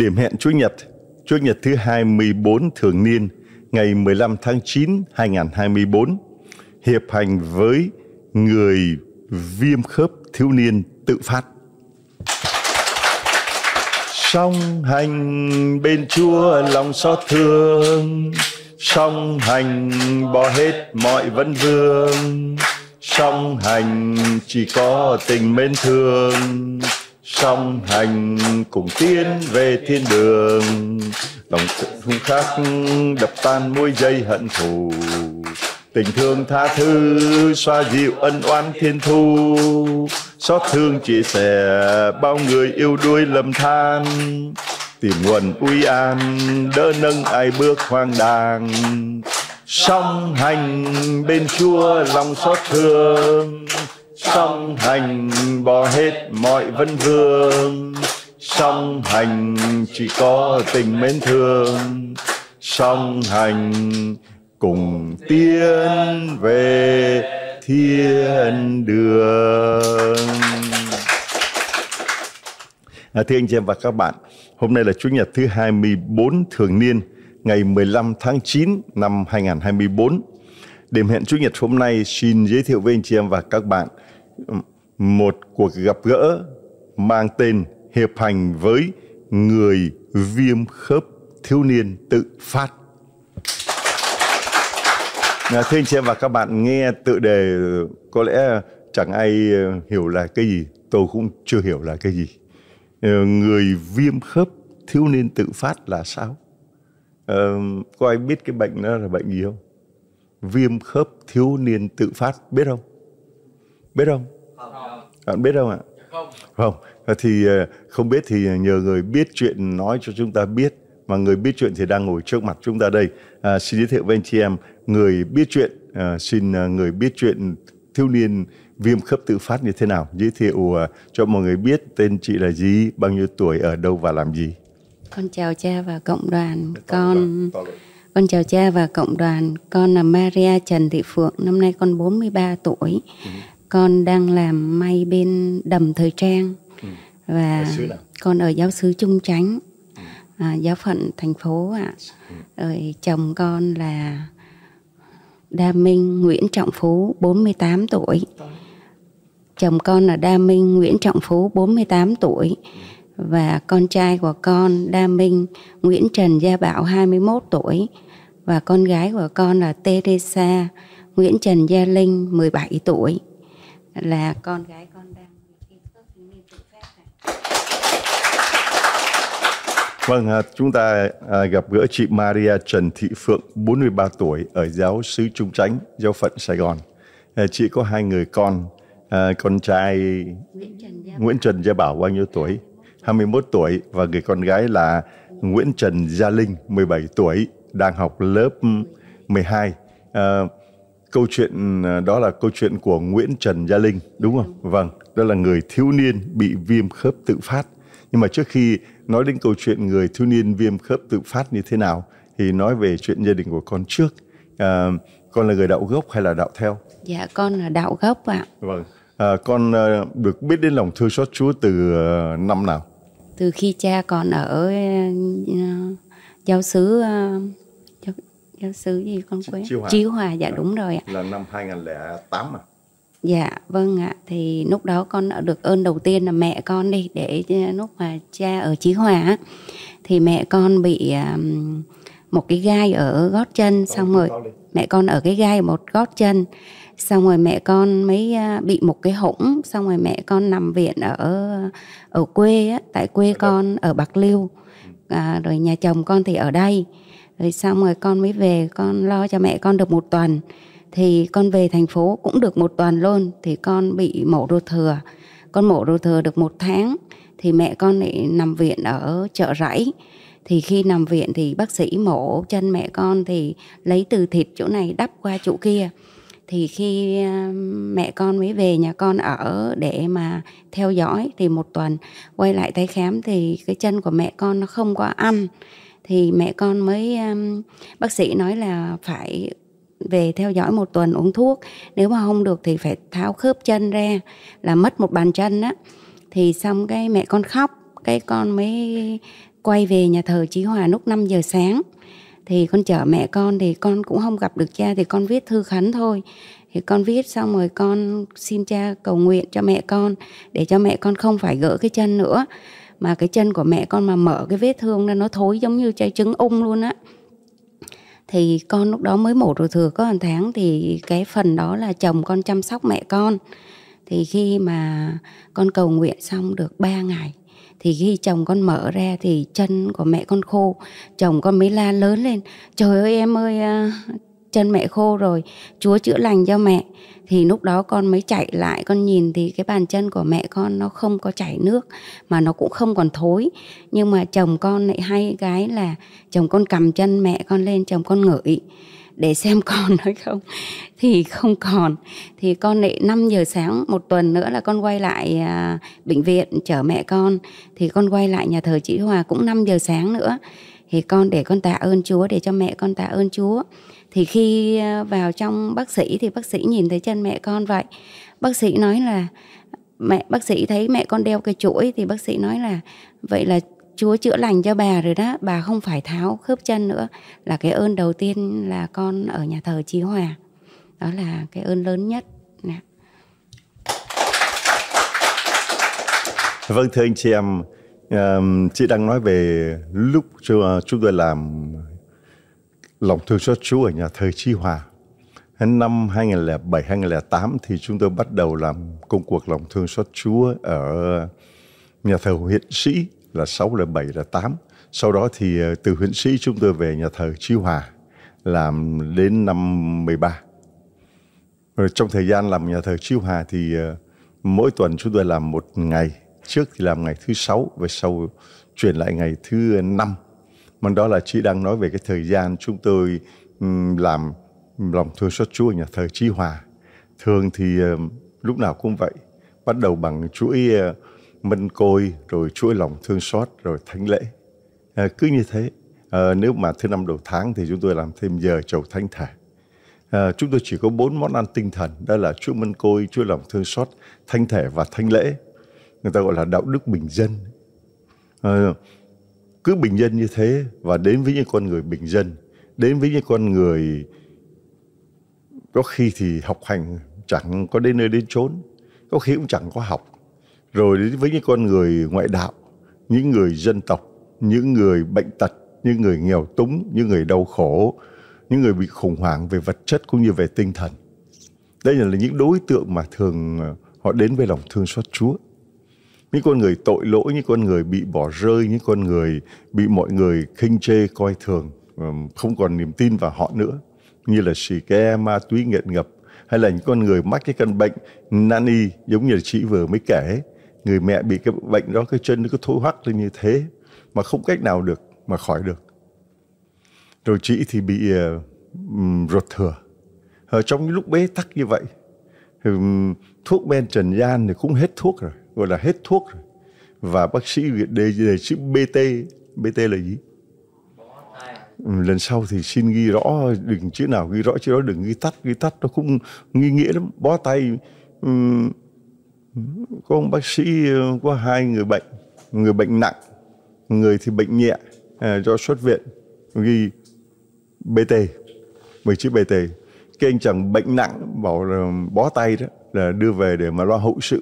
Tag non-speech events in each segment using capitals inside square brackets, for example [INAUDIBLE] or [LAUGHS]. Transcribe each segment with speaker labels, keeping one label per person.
Speaker 1: Điểm hẹn Chúa Nhật, Chúa Nhật thứ 24 thường niên, ngày 15 tháng 9, 2024, hiệp hành với người viêm khớp thiếu niên tự phát. Song hành bên Chúa lòng xót thương, song hành bỏ hết mọi vấn vương, song hành chỉ có tình mến thương, song hành cùng tiến về thiên đường lòng hung khắc đập tan môi dây hận thù tình thương tha thứ xoa dịu ân oán thiên thu xót thương chia sẻ bao người yêu đuôi lầm than tìm nguồn uy an đỡ nâng ai bước hoang đàng song hành bên chúa lòng xót thương song hành bỏ hết mọi vân vương song hành chỉ có tình mến thương song hành cùng tiến về thiên đường à, thưa anh chị em và các bạn hôm nay là chủ nhật thứ 24 thường niên ngày 15 tháng 9 năm 2024 Điểm hẹn Chủ nhật hôm nay xin giới thiệu với anh chị em và các bạn một cuộc gặp gỡ mang tên Hiệp hành với người viêm khớp thiếu niên tự phát. À, thưa anh chị em và các bạn nghe tự đề có lẽ chẳng ai ờ, hiểu là cái gì, tôi cũng chưa hiểu là cái gì. Ờ, người viêm khớp thiếu niên tự phát là sao? Ờ, có ai biết cái bệnh đó là bệnh gì không? viêm khớp thiếu niên tự phát biết không biết không bạn biết không ạ không không thì ờ, không biết thì nhờ người biết chuyện nói cho chúng ta biết mà người biết chuyện thì đang ngồi trước mặt chúng ta đây à, xin giới thiệu với anh chị em người biết chuyện à, xin ờ, người biết chuyện thiếu niên viêm khớp tự phát như thế nào giới thiệu à, cho mọi người biết tên chị là gì bao nhiêu tuổi ở đâu và làm gì
Speaker 2: con chào cha và cộng đoàn dạ, con, con... Vâng, vâng, vâng. Con chào cha và cộng đoàn. Con là Maria Trần Thị Phượng, năm nay con 43 tuổi. Ừ. Con đang làm may bên đầm thời trang. Ừ. Và con ở giáo sứ Trung Chánh, ừ. à, giáo phận thành phố ạ. Ừ. Rồi chồng con là Đa Minh Nguyễn Trọng Phú, 48 tuổi. Chồng con là Đa Minh Nguyễn Trọng Phú, 48 tuổi. Ừ và con trai của con Đa Minh Nguyễn Trần Gia Bảo 21 tuổi và con gái của con là Teresa Nguyễn Trần Gia Linh 17 tuổi là con gái con đang
Speaker 1: Vâng, à, chúng ta à, gặp gỡ chị Maria Trần Thị Phượng, 43 tuổi, ở giáo sứ Trung Chánh, giáo phận Sài Gòn. À, chị có hai người con, con trai Nguyễn Trần Gia Bảo, Trần Gia Bảo bao nhiêu tuổi? 21 tuổi và người con gái là Nguyễn Trần Gia Linh 17 tuổi đang học lớp 12. À, ờ, câu chuyện ờ, đó là câu chuyện của Nguyễn Trần Gia Linh đúng không? Vâng, đó là người thiếu niên bị viêm khớp tự phát. Nhưng mà trước khi nói đến câu chuyện người thiếu niên viêm khớp tự phát như thế nào thì nói về chuyện gia đình của con trước. À, con là người đạo gốc hay là đạo theo?
Speaker 2: Dạ con là đạo gốc ạ.
Speaker 1: Vâng. À, con được biết đến lòng thương xót Chúa từ năm nào?
Speaker 2: từ khi cha còn ở ờ, giáo xứ ờ, giáo, giáo xứ gì con quên Chí Hòa, Chí Hòa dạ à, đúng rồi ạ.
Speaker 1: Là năm 2008 à.
Speaker 2: Dạ vâng ạ thì lúc đó con ở được ơn đầu tiên là mẹ con đi để ờ, lúc mà cha ở Chí Hòa thì mẹ con bị một cái gai ở gót chân xong rồi mẹ con ở cái gai một gót chân xong rồi mẹ con mới à, bị một cái hỗn xong rồi mẹ con nằm viện ở ở quê á, tại quê con ở bạc liêu ừ. à, rồi nhà chồng con thì ở đây rồi xong rồi con mới về con lo cho mẹ con được một tuần thì con về thành phố cũng được một tuần luôn thì con bị mổ ruột thừa con mổ ruột thừa được một tháng thì mẹ con lại nằm viện ở chợ rẫy thì khi nằm viện thì bác sĩ mổ chân mẹ con thì lấy từ thịt chỗ này đắp qua chỗ kia thì khi mẹ con mới về nhà con ở để mà theo dõi thì một tuần quay lại tái khám thì cái chân của mẹ con nó không có ăn thì mẹ con mới bác sĩ nói là phải về theo dõi một tuần uống thuốc nếu mà không được thì phải tháo khớp chân ra là mất một bàn chân á thì xong cái mẹ con khóc cái con mới quay về nhà thờ Chí Hòa lúc 5 giờ sáng thì con chở mẹ con thì con cũng không gặp được cha thì con viết thư khấn thôi thì con viết xong rồi con xin cha cầu nguyện cho mẹ con để cho mẹ con không phải gỡ cái chân nữa mà cái chân của mẹ con mà mở cái vết thương ra nó thối giống như trái trứng ung luôn á thì con lúc đó mới mổ rồi thừa có hàng tháng thì cái phần đó là chồng con chăm sóc mẹ con thì khi mà con cầu nguyện xong được 3 ngày thì khi chồng con mở ra thì chân của mẹ con khô chồng con mới la lớn lên trời ơi em ơi à, chân mẹ khô rồi chúa chữa lành cho mẹ thì lúc đó con mới chạy lại con nhìn thì cái bàn chân của mẹ con nó không có chảy nước mà nó cũng không còn thối nhưng mà chồng con lại hay cái là chồng con cầm chân mẹ con lên chồng con ngửi để xem [LAUGHS] còn hay không thì không còn thì con lại 5 giờ sáng một tuần nữa là con quay lại à, bệnh viện chở mẹ con thì con quay lại nhà thờ chị Hòa cũng 5 giờ sáng nữa thì con để con tạ ơn Chúa để cho mẹ con tạ ơn Chúa thì khi à, vào trong bác sĩ thì bác sĩ nhìn thấy chân mẹ con vậy bác sĩ nói là mẹ bác sĩ thấy mẹ con đeo cái chuỗi thì bác sĩ nói là vậy là Chúa chữa lành cho bà rồi đó, bà không phải tháo khớp chân nữa là cái ơn đầu tiên là con ở nhà thờ Chí Hòa. Đó là cái ơn lớn nhất. Nè.
Speaker 1: Vâng thưa anh chị em, chị đang nói về lúc chúng tôi làm lòng thương xót Chúa ở nhà thờ Chi Hòa. Năm 2007-2008 thì chúng tôi bắt đầu làm công cuộc lòng thương xót Chúa ở nhà thờ huyện Sĩ là 6 là 7 là 8. Sau đó thì ờ, từ huyện sĩ chúng tôi về nhà thờ Chi Hòa làm đến năm 13. Rồi trong thời gian làm nhà thờ Chi Hòa thì ờ, mỗi tuần chúng tôi làm một ngày. Trước thì làm ngày thứ sáu về sau chuyển lại ngày thứ năm. Mà đó là chị đang nói về cái thời gian chúng tôi làm lòng thương xót Chúa ở nhà thờ Chi Hòa. Thường thì ờ, lúc nào cũng vậy. Bắt đầu bằng chuỗi mân côi rồi chuỗi lòng thương xót rồi thánh lễ à, cứ như thế à, nếu mà thứ năm đầu tháng thì chúng tôi làm thêm giờ chầu thánh thể à, chúng tôi chỉ có bốn món ăn tinh thần đó là chuỗi mân côi chuỗi lòng thương xót thánh thể và thánh lễ người ta gọi là đạo đức bình dân à, cứ bình dân như thế và đến với những con người bình dân đến với những con người có khi thì học hành chẳng có đến nơi đến chốn có khi cũng chẳng có học rồi đến với những con người ngoại đạo những người dân tộc những người bệnh tật những người nghèo túng những người đau khổ những người bị khủng hoảng về vật chất cũng như về tinh thần đây là những đối tượng mà thường ờ, họ đến với lòng thương xót Chúa những con người tội lỗi những con người bị bỏ rơi những con người bị mọi người khinh chê coi thường không còn niềm tin vào họ nữa như là xì ke ma túy nghiện ngập hay là những con người mắc cái căn bệnh nan y giống như chị vừa mới kể người mẹ bị cái bệnh đó cái chân nó cứ thối hoắc lên như thế mà không cách nào được mà khỏi được rồi chị thì bị uh, ruột thừa ở ờ, trong những lúc bế tắc như vậy thì, thuốc men trần gian thì cũng hết thuốc rồi gọi là hết thuốc rồi và bác sĩ đề, đề chữ BT BT là gì lần sau thì xin ghi rõ đừng chữ nào ghi rõ chữ đó đừng ghi tắt ghi tắt nó cũng nghi nghĩa lắm bó tay um, có ông bác sĩ ờ, có hai người bệnh người bệnh nặng người thì bệnh nhẹ à, do xuất viện ghi bt mình chữ bt cái anh chàng bệnh nặng bảo là bó tay đó là đưa về để mà lo hậu sự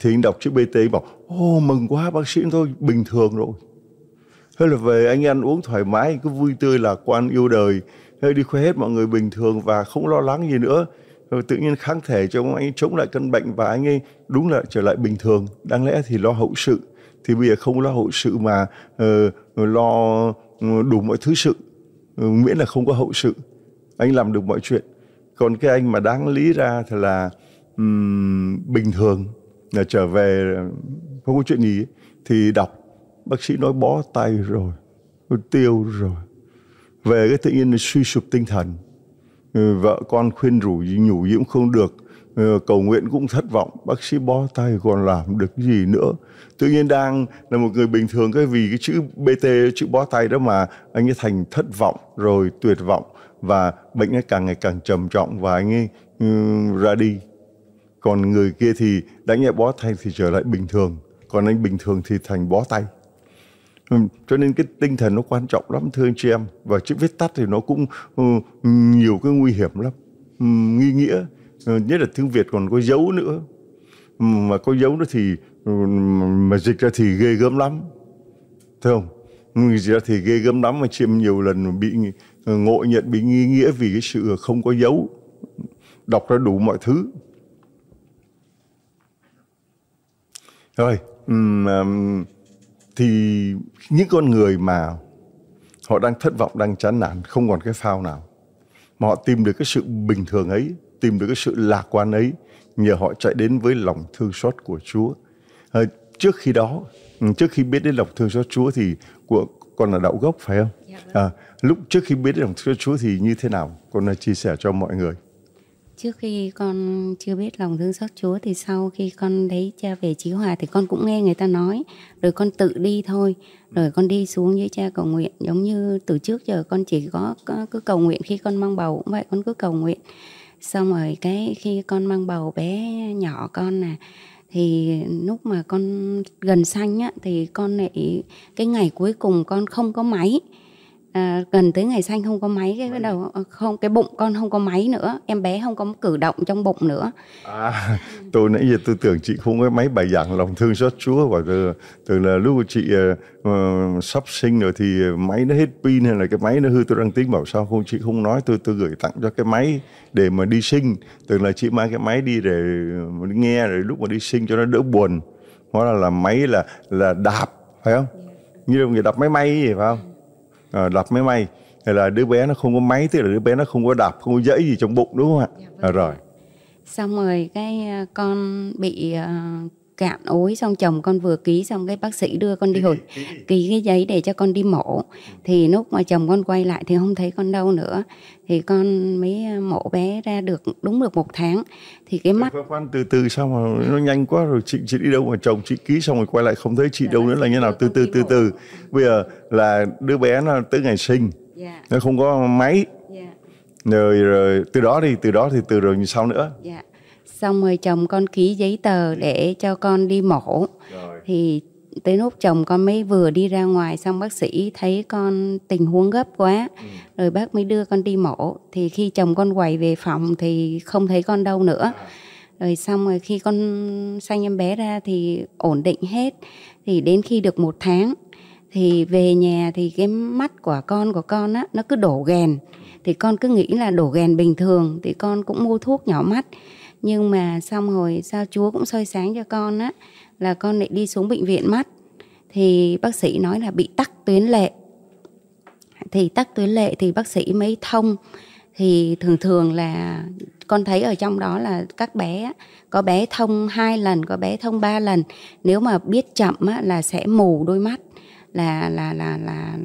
Speaker 1: thì anh đọc chữ bt bảo ô mừng quá bác sĩ thôi bình thường rồi thế là về anh ăn uống thoải mái cứ vui tươi lạc quan yêu đời hay đi khoe hết mọi người bình thường và không lo lắng gì nữa rồi ừ, tự nhiên kháng thể cho ông ấy chống lại căn bệnh và anh ấy đúng là trở lại bình thường đáng lẽ thì lo hậu sự thì bây giờ không lo hậu sự mà uh, lo ừ, đủ mọi thứ sự uh, miễn là không có hậu sự anh làm được mọi chuyện còn cái anh mà đáng lý ra thì là um, bình thường là trở về không có chuyện gì ấy, thì đọc bác sĩ nói bó tay rồi tiêu rồi về cái tự nhiên là suy sụp tinh thần Ừ, vợ con khuyên rủ nhủ diễm không được ừ, cầu nguyện cũng thất vọng bác sĩ bó tay còn làm được gì nữa tự nhiên đang là một người bình thường cái vì cái chữ bt chữ bó tay đó mà anh ấy thành thất vọng rồi tuyệt vọng và bệnh ấy càng ngày càng trầm trọng và anh ấy ừ, ra đi còn người kia thì đã nhẹ bó tay thì trở lại bình thường còn anh bình thường thì thành bó tay Ừ, cho nên cái tinh thần nó quan trọng lắm thưa anh chị em và chữ viết tắt thì nó cũng ừ, nhiều cái nguy hiểm lắm ừ, nghi nghĩa ờ, nhất là tiếng việt còn có dấu nữa mà có dấu nữa thì mà dịch ra thì ghê gớm lắm thấy không dịch ra thì ghê gớm lắm mà chị em nhiều lần bị ờ, ngộ nhận bị nghi nghĩa vì cái sự không có dấu đọc ra đủ mọi thứ rồi um, um, thì những con người mà họ đang thất vọng đang chán nản không còn cái phao nào mà họ tìm được cái sự bình thường ấy tìm được cái sự lạc quan ấy nhờ họ chạy đến với lòng thương xót của Chúa à, trước khi đó ừ, trước khi biết đến lòng thương xót Chúa thì của con là đạo gốc phải không dạ vâng. à, lúc trước khi biết đến lòng thương xót Chúa thì như thế nào con chia sẻ cho mọi người
Speaker 2: trước khi con chưa biết lòng thương xót Chúa thì sau khi con thấy cha về trí Hòa thì con cũng nghe người ta nói rồi con tự đi thôi rồi con đi xuống với cha cầu nguyện giống như từ trước giờ con chỉ có cứ cầu nguyện khi con mang bầu cũng vậy con cứ cầu nguyện xong rồi cái khi con mang bầu bé nhỏ con là thì lúc mà con gần sanh á thì con lại cái ngày cuối cùng con không có máy À, gần tới ngày sanh không có máy cái bắt đầu ờ, không cái bụng con không có máy nữa em bé không có cử động trong bụng nữa
Speaker 1: à, tôi nãy giờ tôi tưởng chị không có máy bài giảng lòng thương xót chúa và từ, từ là lúc chị uh, sắp sinh rồi thì máy nó hết pin hay là cái máy nó hư tôi đang tính bảo sao không chị không nói tôi tôi gửi tặng cho cái máy để mà đi sinh từ là chị mang cái máy đi để nghe rồi lúc mà đi sinh cho nó đỡ buồn hóa là là máy là là đạp phải không dạ. như là người đạp máy may gì phải không à, ờ, đạp máy may hay là đứa bé nó không có máy tức là đứa bé nó không có đạp không có dãy gì trong bụng đúng không ạ dạ, vâng. à, rồi
Speaker 2: xong rồi cái ờ, con bị cạn ối xong chồng con vừa ký xong cái bác sĩ đưa con đi hồi ký cái giấy để cho con đi mổ ừ. thì lúc mà chồng con quay lại thì không thấy con đâu nữa thì con mới à, mổ bé ra được đúng được một tháng thì cái mắt
Speaker 1: khoan, từ từ xong mà nó nhanh quá rồi chị chị đi đâu mà chồng chị ký xong rồi quay lại không thấy chị đâu nữa là như nào dạ, từ từ từ từ bây giờ là đứa bé nó tới ngày sinh dạ. nó không có máy dạ. rồi rồi từ đó đi từ đó thì từ rồi như sau nữa
Speaker 2: dạ xong rồi chồng con ký giấy tờ để cho con đi mổ rồi. thì tới lúc chồng con mới vừa đi ra ngoài xong bác sĩ thấy con tình huống gấp quá ừ. rồi bác mới đưa con đi mổ thì khi chồng con quay về phòng thì không thấy con đâu nữa à. rồi xong rồi khi con sanh em bé ra thì ổn định hết thì đến khi được một tháng thì về nhà thì cái mắt của con của con á nó cứ đổ ghèn thì con cứ nghĩ là đổ ghèn bình thường thì con cũng mua thuốc nhỏ mắt nhưng mà xong rồi sao Chúa cũng soi sáng cho con á là con lại đi xuống bệnh viện mắt thì bác sĩ nói là bị tắc tuyến lệ thì tắc tuyến lệ thì bác sĩ mới thông thì thường thường là con thấy ở trong đó là các bé có bé thông hai lần có bé thông ba lần nếu mà biết chậm á là sẽ mù đôi mắt là là là là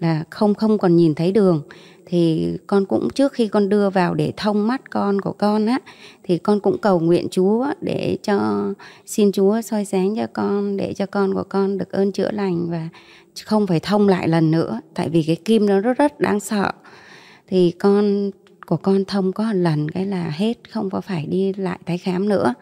Speaker 2: là không không còn nhìn thấy đường thì con cũng trước khi con đưa vào để thông mắt con của con á thì con cũng cầu nguyện Chúa để cho xin Chúa soi sáng cho con để cho con của con được ơn chữa lành và không phải thông lại lần nữa tại vì cái kim nó rất rất đáng sợ thì con của con thông có một lần cái là hết không có phải đi lại tái khám nữa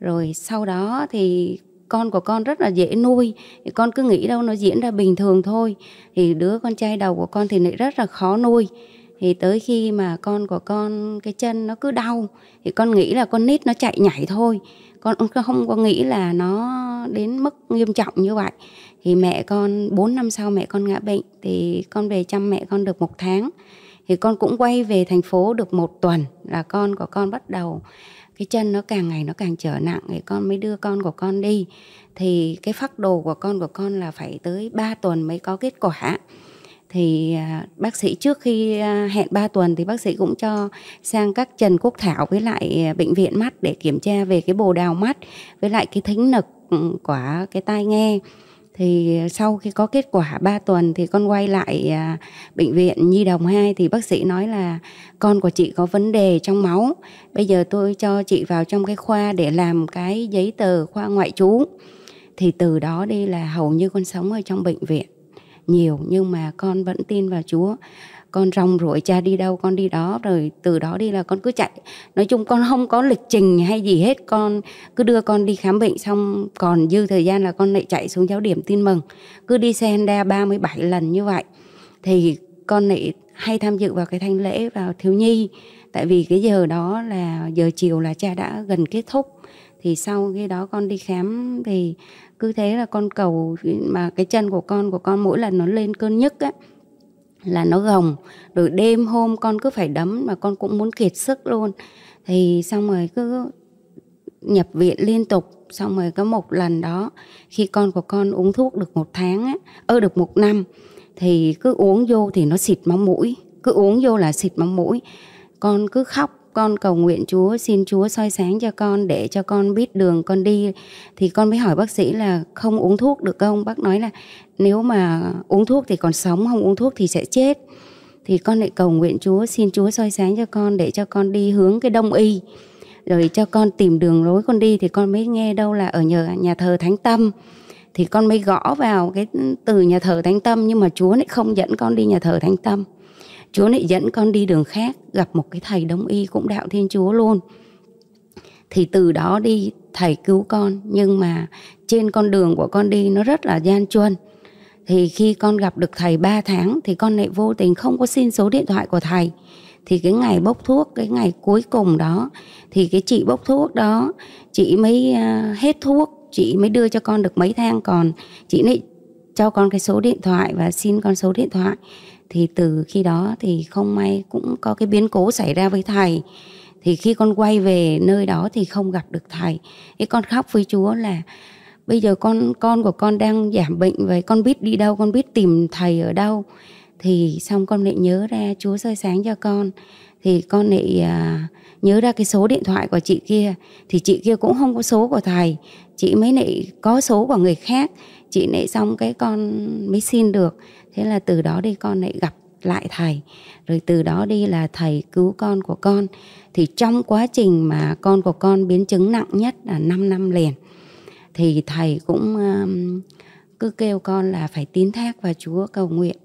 Speaker 2: rồi sau đó thì con của con rất là dễ nuôi thì con cứ nghĩ đâu nó diễn ra bình thường thôi thì đứa con trai đầu của con thì lại rất là khó nuôi thì tới khi mà con của con cái chân nó cứ đau thì con nghĩ là con nít nó chạy nhảy thôi con không có nghĩ là nó đến mức nghiêm trọng như vậy thì mẹ con 4 năm sau mẹ con ngã bệnh thì con về chăm mẹ con được một tháng thì con cũng quay về thành phố được một tuần là con của con bắt đầu cái chân nó càng ngày nó càng trở nặng thì con mới đưa con của con đi thì cái phác đồ của con của con là phải tới 3 tuần mới có kết quả thì à, bác sĩ trước khi à, hẹn 3 tuần thì bác sĩ cũng cho sang các Trần Quốc Thảo với lại à, bệnh viện mắt để kiểm tra về cái bồ đào mắt với lại cái thính lực ừ, của cái tai nghe thì à, sau khi có kết quả 3 tuần thì con quay lại à, bệnh viện Nhi Đồng 2 thì bác sĩ nói là con của chị có vấn đề trong máu. Bây giờ tôi cho chị vào trong cái khoa để làm cái giấy tờ khoa ngoại trú. Thì từ đó đi là hầu như con sống ở trong bệnh viện nhiều nhưng mà con vẫn tin vào Chúa con rong ruổi cha đi đâu con đi đó rồi từ đó đi là con cứ chạy nói chung con không có lịch trình hay gì hết con cứ đưa con đi khám bệnh xong còn dư thời gian là con lại chạy xuống giáo điểm tin mừng cứ đi xe Honda 37 lần như vậy thì con lại hay tham dự vào cái thanh lễ vào thiếu nhi tại vì cái giờ đó là giờ chiều là cha đã gần kết thúc thì sau khi đó con đi khám thì cứ thế là con cầu mà cái chân của con của con mỗi lần nó lên cơn nhức á là nó gồng rồi đêm hôm con cứ phải đấm mà con cũng muốn kiệt sức luôn thì xong rồi cứ nhập viện liên tục xong rồi có một lần đó khi con của con uống thuốc được một tháng á ơ được một năm thì cứ uống vô thì nó xịt máu mũi cứ uống vô là xịt máu mũi con cứ khóc con cầu nguyện Chúa xin Chúa soi sáng cho con để cho con biết đường con đi thì con mới hỏi bác sĩ là không uống thuốc được không bác nói là nếu mà uống thuốc thì còn sống không uống thuốc thì sẽ chết thì con lại cầu nguyện Chúa xin Chúa soi sáng cho con để cho con đi hướng cái đông y rồi cho con tìm đường lối con đi thì con mới nghe đâu là ở nhà nhà thờ Thánh Tâm thì con mới gõ vào cái từ nhà thờ Thánh Tâm nhưng mà Chúa lại không dẫn con đi nhà thờ Thánh Tâm Chúa lại dẫn con đi đường khác gặp một cái thầy đông y cũng đạo Thiên Chúa luôn thì từ đó đi thầy cứu con nhưng mà trên con đường của con đi nó rất là gian truân thì khi con gặp được thầy 3 tháng thì con lại vô tình không có xin số điện thoại của thầy thì cái ngày bốc thuốc cái ngày cuối cùng đó thì cái chị bốc thuốc đó chị mới à, hết thuốc chị mới đưa cho con được mấy thang còn chị lại cho con cái số điện thoại và xin con số điện thoại thì từ khi đó thì không may cũng có cái biến cố xảy ra với thầy thì khi con quay về nơi đó thì không gặp được thầy cái con khóc với chúa là bây giờ con con của con đang giảm bệnh vậy con biết đi đâu con biết tìm thầy ở đâu thì xong con lại nhớ ra chúa soi sáng cho con thì con lại à, nhớ ra cái số điện thoại của chị kia thì chị kia cũng không có số của thầy chị mới lại có số của người khác chị lại xong cái con mới xin được thế là từ đó đi con lại gặp lại thầy rồi từ đó đi là thầy cứu con của con thì trong quá trình mà con của con biến chứng nặng nhất là 5 năm liền thì thầy cũng um, cứ kêu con là phải tín thác và Chúa cầu nguyện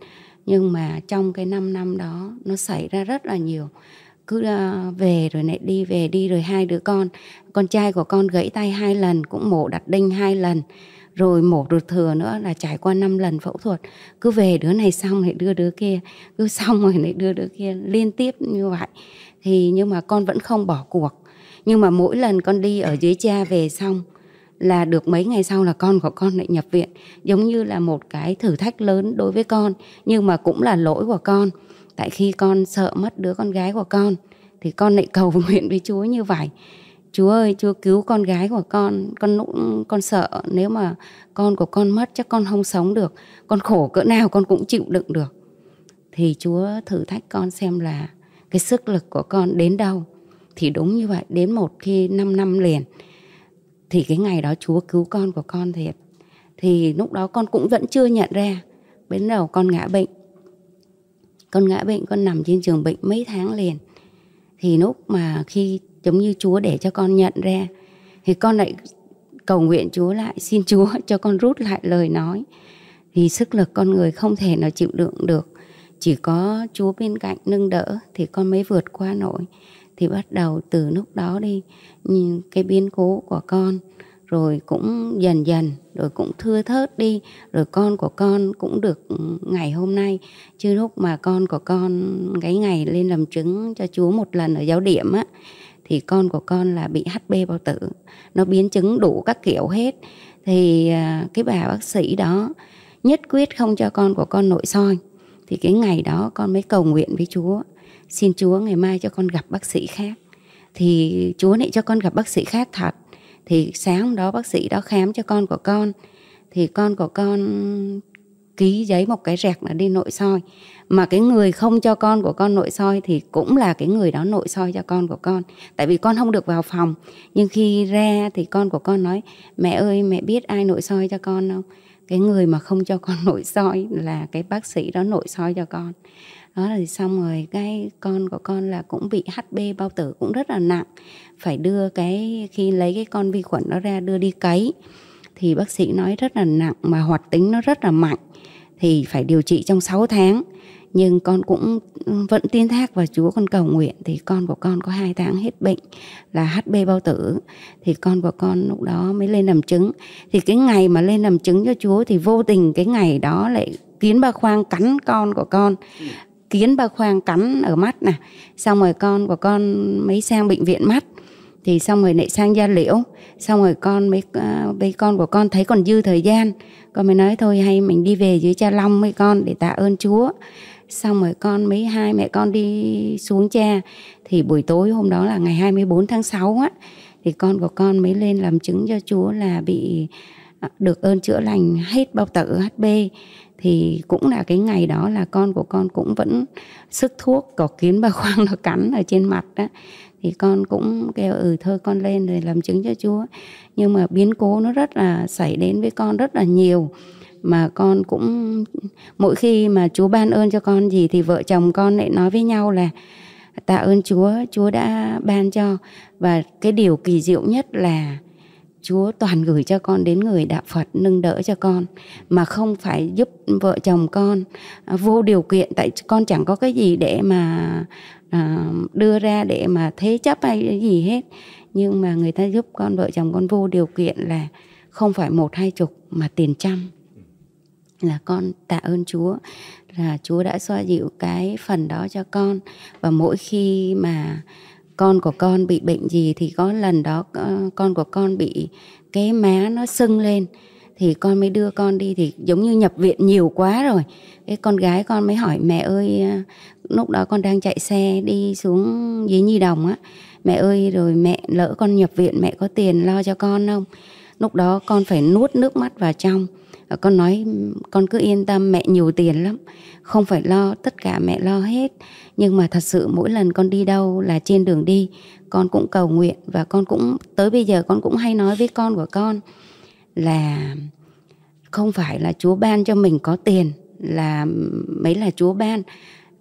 Speaker 2: nhưng mà trong cái 5 năm đó nó xảy ra rất là nhiều cứ uh, về rồi lại đi về đi rồi hai đứa con con trai của con gãy tay hai lần cũng mổ đặt đinh hai lần rồi mổ ruột thừa nữa là trải qua 5 lần phẫu thuật cứ về đứa này xong lại đưa đứa kia cứ xong rồi lại đưa đứa kia liên tiếp như vậy thì nhưng mà con vẫn không bỏ cuộc nhưng mà mỗi lần con đi ở dưới cha về xong là được mấy ngày sau là con của con lại nhập viện giống như là một cái thử thách lớn đối với con nhưng mà cũng là lỗi của con tại khi con sợ mất đứa con gái của con thì con lại cầu [LAUGHS] nguyện với chúa như vậy Chúa ơi, Chúa cứu con gái của con, con con sợ nếu mà con của con mất chắc con không sống được, con khổ cỡ nào con cũng chịu đựng được. Thì Chúa thử thách con xem là cái sức lực của con đến đâu. Thì đúng như vậy, đến một khi 5 năm liền thì cái ngày đó Chúa cứu con của con thiệt. Thì lúc đó con cũng vẫn chưa nhận ra, đến đầu con ngã bệnh. Con ngã bệnh, con nằm trên giường bệnh mấy tháng liền. Thì lúc mà khi giống như Chúa để cho con nhận ra thì con lại cầu nguyện Chúa lại xin Chúa [LAUGHS] cho con rút lại lời nói thì sức lực con người không thể nào chịu đựng được chỉ có Chúa bên cạnh nâng đỡ thì con mới vượt qua nổi thì bắt đầu từ lúc đó đi cái biến cố của con rồi cũng dần dần rồi cũng thưa thớt đi rồi con của con cũng được ngày hôm nay chứ lúc mà con của con cái ngày lên làm chứng cho Chúa một lần ở giáo điểm á thì con của con là bị hb bao tử nó biến chứng đủ các kiểu hết thì à, cái bà bác sĩ đó nhất quyết không cho con của con nội soi thì cái ngày đó con mới cầu nguyện với chúa xin chúa ngày mai cho con gặp bác sĩ khác thì chúa lại cho con gặp bác sĩ khác thật thì sáng hôm đó bác sĩ đó khám cho con của con thì con của con ký giấy một cái rẹt là đi nội soi mà cái người không cho con của con nội soi thì cũng là cái người đó nội soi cho con của con tại vì con không được vào phòng nhưng khi ra thì con của con nói mẹ ơi mẹ biết ai nội soi cho con không cái người mà không cho con [LAUGHS] nội soi là cái bác sĩ đó nội soi cho con đó là xong rồi cái con của con là cũng bị HB bao tử cũng rất là nặng phải đưa cái khi lấy cái con vi khuẩn đó ra đưa đi cấy thì bác sĩ nói rất là nặng mà hoạt tính nó rất là mạnh thì phải điều trị trong 6 tháng nhưng con cũng ừ, vẫn tin thác và Chúa con cầu nguyện thì con của con có 2 tháng hết bệnh là HB bao tử thì con của con lúc đó mới lên làm trứng thì cái ngày mà lên làm trứng cho Chúa thì vô tình cái ngày đó lại kiến ba khoang cắn con của con ừ. kiến ba khoang cắn ở mắt nè xong rồi con của con mới sang bệnh viện mắt thì xong rồi lại sang gia liễu xong rồi con mấy à, mấy con của con thấy còn dư thời gian con mới nói thôi hay mình đi về dưới cha long mấy con để tạ ơn chúa xong rồi con mấy hai mẹ con đi xuống cha thì buổi tối hôm đó là ngày 24 tháng 6 á thì con của con mới lên làm chứng cho chúa là bị à, được ơn chữa lành hết bao tử HB thì cũng là cái ngày đó là con của con cũng vẫn sức thuốc có kiến bà [LAUGHS] khoang nó cắn ở trên mặt đó thì con cũng kêu ừ thôi con lên rồi làm chứng cho Chúa nhưng mà biến cố nó rất là xảy đến với con rất là nhiều mà con cũng mỗi khi mà Chúa ban ơn cho con gì thì vợ chồng con lại nói với nhau là tạ ơn Chúa, Chúa đã ban cho và cái điều kỳ diệu nhất là Chúa toàn gửi cho con đến người đạo Phật nâng đỡ cho con mà không phải giúp vợ chồng con à, vô điều kiện tại con chẳng có cái gì để mà À, đưa ra để mà thế chấp hay gì hết nhưng mà người ta giúp con vợ chồng con vô điều kiện là không phải một hai chục mà tiền trăm là con tạ ơn Chúa là Chúa đã xoa dịu cái phần đó cho con và mỗi khi mà con của con bị bệnh gì thì có lần đó ờ, con của con bị cái má nó sưng lên thì con mới đưa con đi thì giống như nhập viện nhiều quá rồi cái con gái con mới hỏi mẹ ơi lúc đó con đang chạy xe đi xuống dưới nhi đồng á mẹ ơi rồi mẹ lỡ con nhập viện mẹ có tiền lo cho con không lúc đó con phải nuốt nước mắt vào trong con nói con cứ yên tâm mẹ nhiều tiền lắm không phải lo tất cả mẹ lo hết nhưng mà thật sự mỗi lần con đi đâu là trên đường đi con cũng cầu nguyện và con cũng tới bây giờ con cũng hay nói với con của con là không phải là chúa ban cho mình có tiền là mấy là chúa ban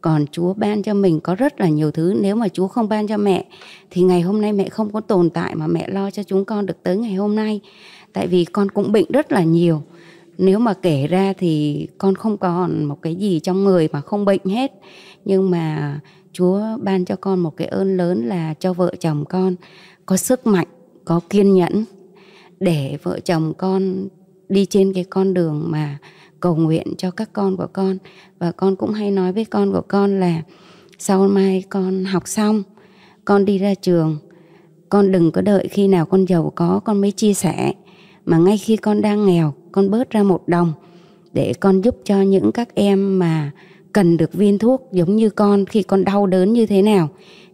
Speaker 2: còn Chúa ban cho mình có rất là nhiều thứ nếu mà Chúa không ban cho mẹ thì ngày hôm nay mẹ không có tồn tại mà mẹ lo cho chúng con được tới ngày hôm nay tại vì con cũng bệnh rất là nhiều nếu mà kể ra thì con không còn một cái gì trong người mà không bệnh hết nhưng mà Chúa ban cho con một cái ơn lớn là cho vợ chồng con có sức mạnh, có kiên nhẫn để vợ chồng con đi trên cái con đường mà cầu nguyện cho các con của con và con cũng hay nói với con của con là sau mai con học xong con đi ra trường con đừng có đợi khi nào con giàu có con mới chia sẻ mà ngay khi con đang nghèo con bớt ra một đồng để con giúp cho những các em mà cần được viên thuốc giống như con khi con đau đớn như thế nào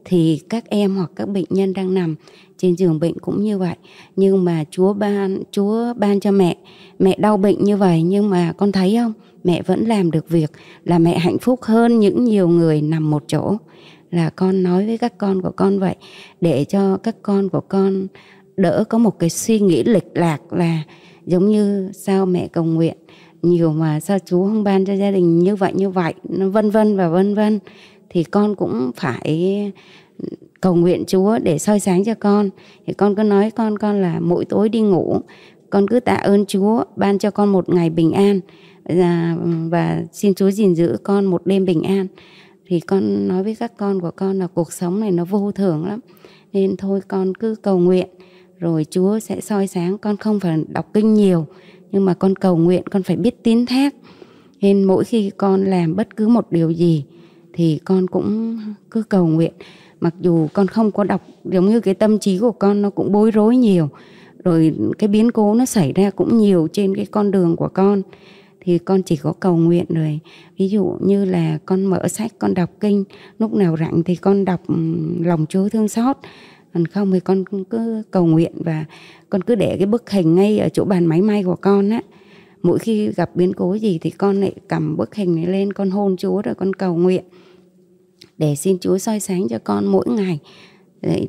Speaker 2: thì các em hoặc các bệnh nhân đang nằm trên giường bệnh cũng như vậy nhưng mà Chúa ban Chúa ban cho mẹ mẹ đau bệnh như vậy nhưng mà con thấy không mẹ vẫn làm được việc là mẹ hạnh phúc hơn những nhiều người nằm một chỗ là con nói với các con của con vậy để cho các con của con đỡ có một cái suy nghĩ lệch lạc là giống như sao mẹ cầu nguyện nhiều mà sao chú không ban cho gia đình như vậy như vậy vân vân và vân vân thì con cũng phải cầu nguyện Chúa để soi sáng cho con thì con cứ nói con con là mỗi tối đi ngủ con cứ tạ ơn Chúa ban cho con một ngày bình an và, và xin Chúa gìn giữ con một đêm bình an thì con nói với các con của con là cuộc sống này nó vô thường lắm nên thôi con cứ cầu nguyện rồi Chúa sẽ soi sáng con không phải đọc kinh nhiều nhưng mà con cầu nguyện con phải biết tín thác nên mỗi khi con làm bất cứ một điều gì thì con cũng cứ cầu nguyện mặc dù con không có đọc giống như cái tâm trí của con nó cũng bối rối nhiều rồi cái biến cố nó xảy ra cũng nhiều trên cái con đường của con thì con chỉ có cầu nguyện rồi ví dụ như là con mở sách con đọc kinh lúc nào rảnh thì con đọc lòng chúa thương xót còn không thì con cứ cầu nguyện và con cứ để cái bức hình ngay ở chỗ bàn máy may của con á mỗi khi gặp biến cố gì thì con lại cầm bức hình này lên con hôn chúa rồi con cầu nguyện để xin Chúa soi sáng cho con mỗi ngày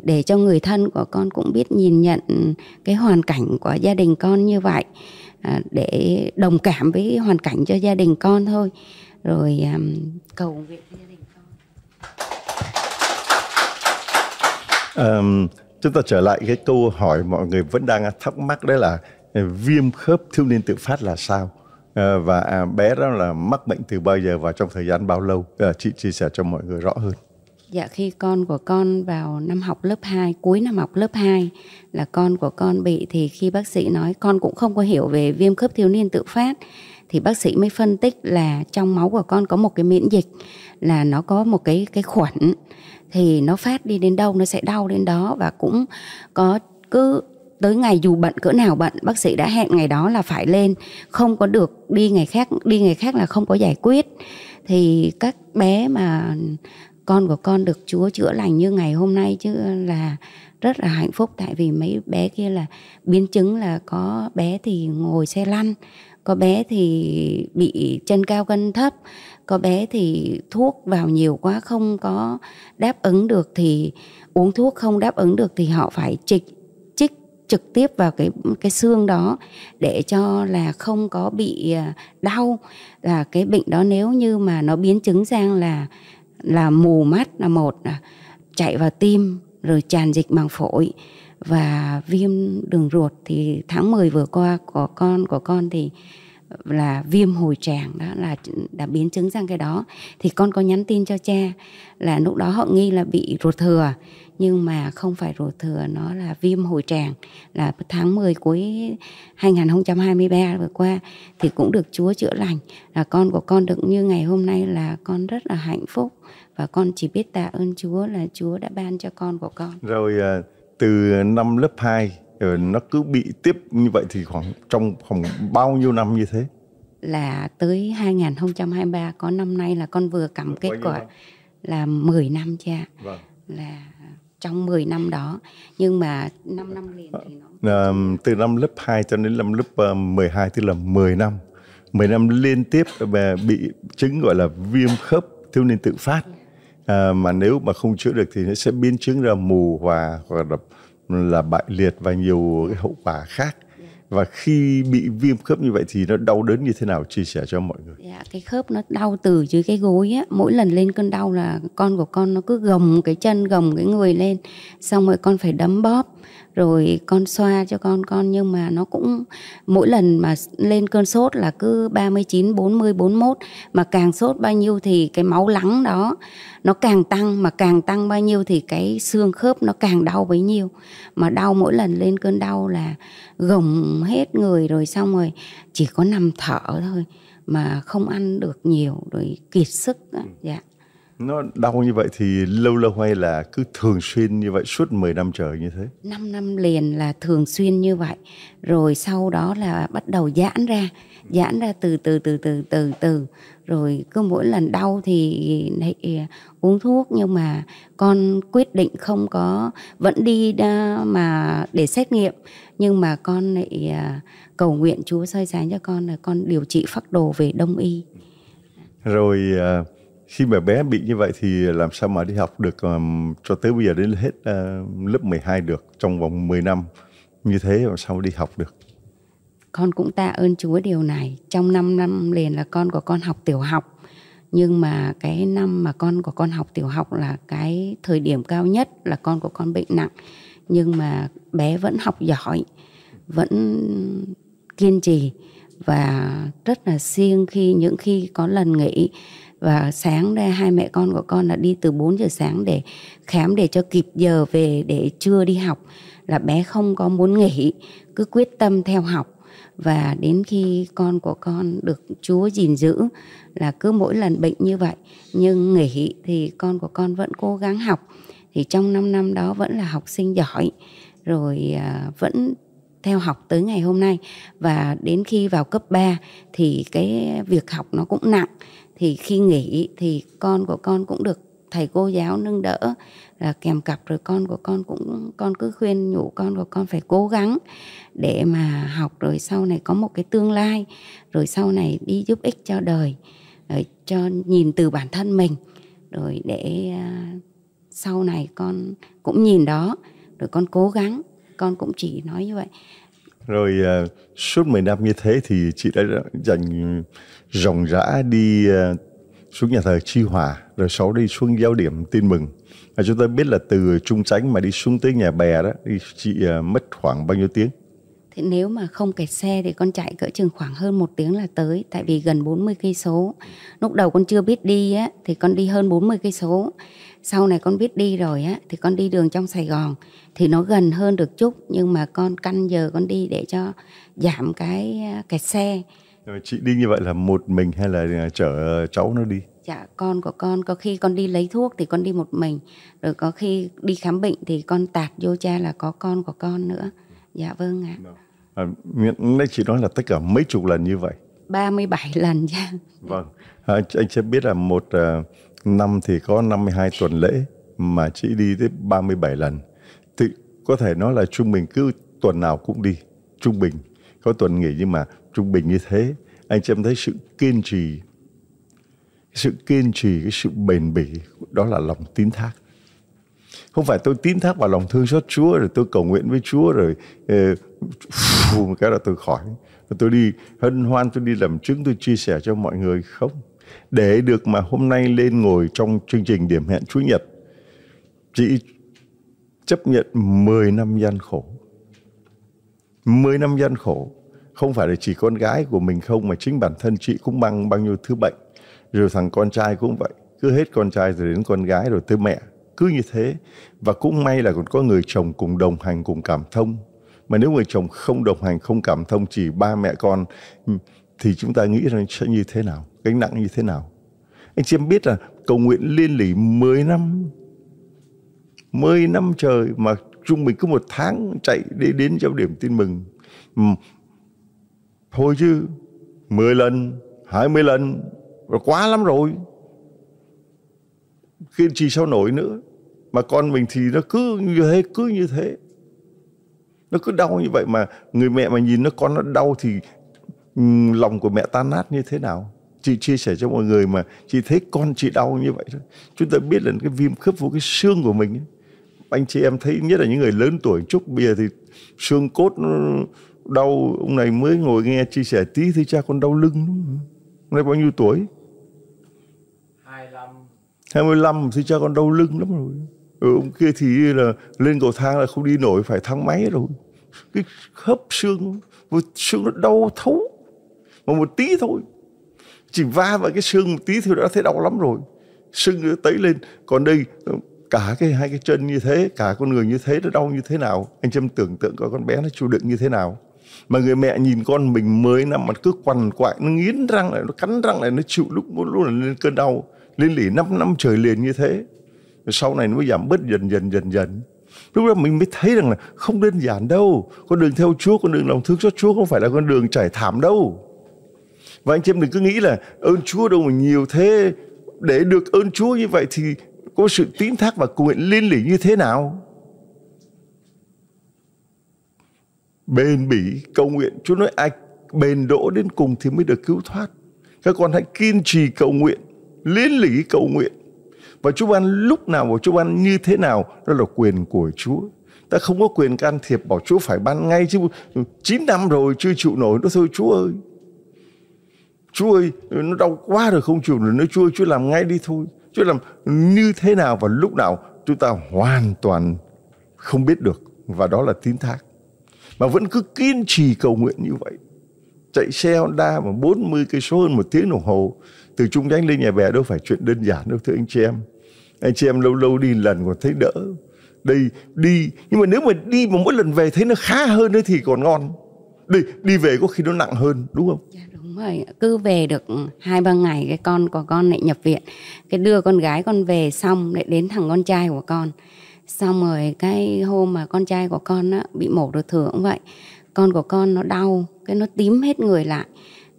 Speaker 2: để cho người thân của con cũng biết nhìn nhận cái hoàn cảnh của gia đình con như vậy à, để đồng cảm với hoàn cảnh cho gia đình con thôi rồi cầu nguyện gia đình
Speaker 1: con um, chúng ta trở lại cái câu hỏi mọi người vẫn đang thắc mắc đấy là viêm khớp thiếu niên tự phát là sao Ờ, và à, bé đó là mắc bệnh từ bao giờ và trong thời gian bao lâu ờ, chị chia sẻ cho mọi người rõ hơn
Speaker 2: Dạ khi con của con vào năm học lớp 2, cuối năm học lớp 2 là con của con bị thì khi bác sĩ nói con cũng không có hiểu về viêm khớp thiếu niên tự phát thì bác sĩ mới phân tích là trong máu của con có một cái miễn dịch là nó có một cái cái khuẩn thì nó phát đi đến đâu nó sẽ đau đến đó và cũng có cứ tới ngày dù bận cỡ nào bận bác sĩ đã hẹn ngày đó là phải lên không có được đi ngày khác đi ngày khác là không có giải quyết thì các bé mà con của con được Chúa chữa lành như ngày hôm nay chứ là rất là hạnh phúc tại vì mấy bé kia là biến chứng là có bé thì ngồi xe lăn có bé thì bị chân cao cân thấp có bé thì thuốc vào nhiều quá không có đáp ứng được thì uống thuốc không đáp ứng được thì họ phải trịch trực tiếp vào cái cái xương đó để cho là không có bị à, đau là cái bệnh đó nếu như mà nó biến chứng sang là là mù mắt là một chạy vào tim rồi tràn dịch màng phổi và viêm đường ruột thì tháng 10 vừa qua của con của con thì là viêm hồi tràng đó là đã biến chứng sang cái đó thì con có nhắn tin cho cha là lúc đó họ nghi là bị ruột thừa nhưng mà không phải ruột thừa nó là viêm hồi tràng là tháng 10 cuối 2023 vừa qua thì cũng được Chúa chữa lành là con của con được như ngày hôm nay là con rất là hạnh phúc và con chỉ biết tạ ơn Chúa là Chúa đã ban cho con của con.
Speaker 1: Rồi à, từ năm lớp 2 nó cứ bị tiếp như vậy thì khoảng trong khoảng bao nhiêu năm như thế?
Speaker 2: Là tới 2023 có năm nay là con vừa cầm kết quả là 10 năm cha.
Speaker 1: Vâng. Là
Speaker 2: trong 10 năm đó nhưng mà 5 năm liền thì
Speaker 1: nó à, từ năm lớp 2 cho đến năm lớp 12 ờ, tức là 10 năm 10 năm liên tiếp mà bị chứng gọi là viêm khớp thiếu niên tự phát à, mà nếu mà không chữa được thì nó sẽ biến chứng ra mù và hoặc là là bại liệt và nhiều cái hậu quả khác và khi bị viêm khớp như vậy thì nó đau đớn như thế nào chia sẻ cho mọi người
Speaker 2: dạ cái khớp nó đau từ dưới cái gối á mỗi lần lên cơn đau là con của con nó cứ gồng cái chân gồng cái người lên xong rồi con phải đấm bóp rồi con xoa cho con con nhưng mà nó cũng mỗi lần mà lên cơn sốt là cứ 39, 40, 41 mà càng sốt bao nhiêu thì cái máu lắng đó nó càng tăng mà càng tăng bao nhiêu thì cái xương khớp nó càng đau bấy nhiêu mà đau mỗi lần lên cơn đau là gồng hết người rồi xong rồi chỉ có nằm thở thôi mà không ăn được nhiều rồi kiệt sức đó. Ừ. dạ
Speaker 1: nó đau như vậy thì lâu lâu hay là cứ thường xuyên như vậy suốt 10 năm trời như thế
Speaker 2: 5 năm liền là thường xuyên như vậy rồi sau đó là bắt đầu giãn ra giãn ra từ từ từ từ từ từ rồi cứ mỗi lần đau thì lại à, uống thuốc nhưng mà con quyết định không có vẫn đi mà để xét nghiệm nhưng mà con lại à, cầu nguyện Chúa soi sáng cho con là con điều trị phác đồ về đông y
Speaker 1: rồi uh khi mà bé bị như vậy thì làm sao mà đi học được um, cho tới bây giờ đến hết uh, lớp 12 được trong vòng 10 năm như thế làm sao đi học được
Speaker 2: con cũng tạ ơn Chúa điều này trong 5 năm liền là con của con học tiểu học nhưng mà cái năm mà con của con học tiểu học là cái thời điểm cao nhất là con của con bệnh nặng nhưng mà bé vẫn học giỏi vẫn kiên trì và rất là siêng khi những khi có lần nghỉ và sáng ra hai mẹ con của con là đi từ 4 giờ sáng để khám để cho kịp giờ về để trưa đi học là bé không có muốn nghỉ cứ quyết tâm theo học và đến khi con của con được Chúa gìn giữ là cứ mỗi lần bệnh như vậy nhưng nghỉ thì con của con vẫn cố gắng học thì trong 5 năm đó vẫn là học sinh giỏi rồi à, vẫn theo học tới ngày hôm nay và đến khi vào cấp 3 thì cái việc học nó cũng nặng thì khi nghỉ thì con của con cũng được thầy cô giáo nâng đỡ là kèm cặp rồi con của con cũng con cứ khuyên nhủ con của con phải cố gắng để mà học rồi sau này có một cái tương lai rồi sau này đi giúp ích cho đời rồi cho nhìn từ bản thân mình rồi để à, sau này con cũng nhìn đó rồi con cố gắng con cũng chỉ nói như vậy
Speaker 1: rồi uh, suốt 10 năm như thế thì chị đã dành rộng rã đi uh, xuống nhà thờ Chi Hòa rồi sau đi xuống giáo điểm tin mừng và chúng ta biết là từ Trung Chánh mà đi xuống tới nhà bè đó thì chị uh, mất khoảng bao nhiêu tiếng
Speaker 2: Thế nếu mà không kẹt xe thì con chạy cỡ chừng khoảng hơn một tiếng là tới tại vì gần 40 cây số. Lúc đầu con chưa biết đi á thì con đi hơn 40 cây số sau này con biết đi rồi á thì con đi đường trong Sài Gòn thì nó gần hơn được chút nhưng mà con canh giờ con đi để cho giảm cái à, kẹt xe.
Speaker 1: Rồi chị đi như vậy là một mình hay là à, chở cháu nó đi?
Speaker 2: Dạ con của con có khi con đi lấy thuốc thì con đi một mình rồi có khi đi khám bệnh thì con tạt vô cha là có con của con nữa. Dạ vâng ạ. Vâng.
Speaker 1: À, nãy chị nói là tất cả mấy chục lần như vậy.
Speaker 2: 37 lần chứ. Dạ.
Speaker 1: Vâng. À, anh sẽ biết là một uh, năm thì có 52 tuần lễ mà chị đi tới 37 lần. Thì có thể nói là trung bình cứ tuần nào cũng đi, trung bình. Có tuần nghỉ nhưng mà trung bình như thế. Anh chị em thấy sự kiên trì, sự kiên trì, cái sự bền bỉ, đó là lòng tín thác. Không phải tôi tín thác vào lòng thương xót Chúa rồi tôi cầu nguyện với Chúa rồi ờ, phù một cái là tôi khỏi. tôi đi hân hoan, tôi đi làm chứng, tôi chia sẻ cho mọi người. Không để được mà hôm nay lên ngồi trong chương trình điểm hẹn Chúa Nhật. Chị chấp nhận 10 năm gian khổ. 10 năm gian khổ không phải là chỉ con gái của mình không mà chính bản thân chị cũng bằng bao nhiêu thứ bệnh. Rồi thằng con trai cũng vậy, cứ hết con trai rồi đến con gái rồi tới mẹ, cứ như thế. Và cũng may là còn có người chồng cùng đồng hành cùng cảm thông. Mà nếu người chồng không đồng hành không cảm thông chỉ ba mẹ con thì chúng ta nghĩ rằng sẽ như thế nào gánh nặng như thế nào anh chị em biết là cầu nguyện liên lỉ 10 năm 10 năm trời mà trung bình cứ một tháng chạy đi đến giáo điểm tin mừng ừ, thôi chứ 10 lần 20 lần quá lắm rồi kiên trì sao nổi nữa mà con mình thì nó cứ như thế cứ như thế nó cứ đau như vậy mà người mẹ mà nhìn nó con nó đau thì Ừ, lòng của mẹ tan nát như thế nào chị chia sẻ cho mọi người mà chị thấy con chị đau như vậy thôi chúng ta biết là cái viêm khớp vô cái xương của mình ấy. anh chị em thấy nhất là những người lớn tuổi chút bìa thì xương cốt nó đau ông này mới ngồi nghe chia sẻ tí thì cha con đau lưng lắm. Ông này bao nhiêu tuổi? 25 25 thì cha con đau lưng lắm rồi ừ, ông kia thì là lên cầu thang là không đi nổi phải thang máy rồi cái khớp xương xương nó đau thấu mà một tí thôi chỉ va vào cái xương một tí thôi đã thấy đau lắm rồi xương nữa tấy lên còn đây cả cái hai cái chân như thế cả con người như thế nó đau như thế nào anh châm tưởng tượng coi con bé nó chịu đựng như thế nào mà người mẹ nhìn con mình mới năm mà cứ quằn quại nó nghiến răng lại nó cắn răng lại nó chịu lúc luôn luôn là lên cơn đau lên lỉ 5 năm trời liền như thế rồi sau này nó mới giảm bớt dần dần dần dần lúc đó mình mới thấy rằng là không đơn giản đâu con đường theo Chúa con đường lòng thương cho Chúa không phải là con đường trải thảm đâu và anh chị em đừng cứ nghĩ là ơn Chúa đâu mà nhiều thế để được ơn Chúa như vậy thì có sự tín thác và cầu nguyện liên lỉ như thế nào bền bỉ cầu nguyện Chúa nói ai bền đỗ đến cùng thì mới được cứu thoát các con hãy kiên trì cầu nguyện liên lỉ cầu nguyện và Chúa ban lúc nào và Chúa ban như thế nào đó là quyền của Chúa ta không có quyền can thiệp bảo Chúa phải ban ngay chứ 9 năm rồi chưa chịu nổi nó thôi Chúa ơi Chúa ơi nó đau quá rồi không chịu được nữa Chúa ơi Chúa làm ngay đi thôi Chúa làm như thế nào và lúc nào chúng ta hoàn toàn không biết được và đó là tín thác mà vẫn cứ kiên trì cầu nguyện như vậy chạy xe Honda mà 40 cây số hơn một tiếng đồng hồ từ Trung Chánh lên nhà bè đâu phải chuyện đơn giản đâu thưa anh chị em anh chị em lâu lâu đi lần còn thấy đỡ đây đi nhưng mà nếu mà đi mà mỗi lần về thấy nó khá hơn nữa thì còn ngon đi đi về có khi nó nặng hơn đúng không yeah.
Speaker 2: Dạ. Đúng rồi, cứ về được hai ba ngày cái con của con lại nhập viện. Cái đưa con gái con về xong lại đến thằng con trai của con. Xong rồi cái hôm mà con trai của con á, bị mổ được thừa cũng vậy. Con của con nó đau, cái nó tím hết người lại.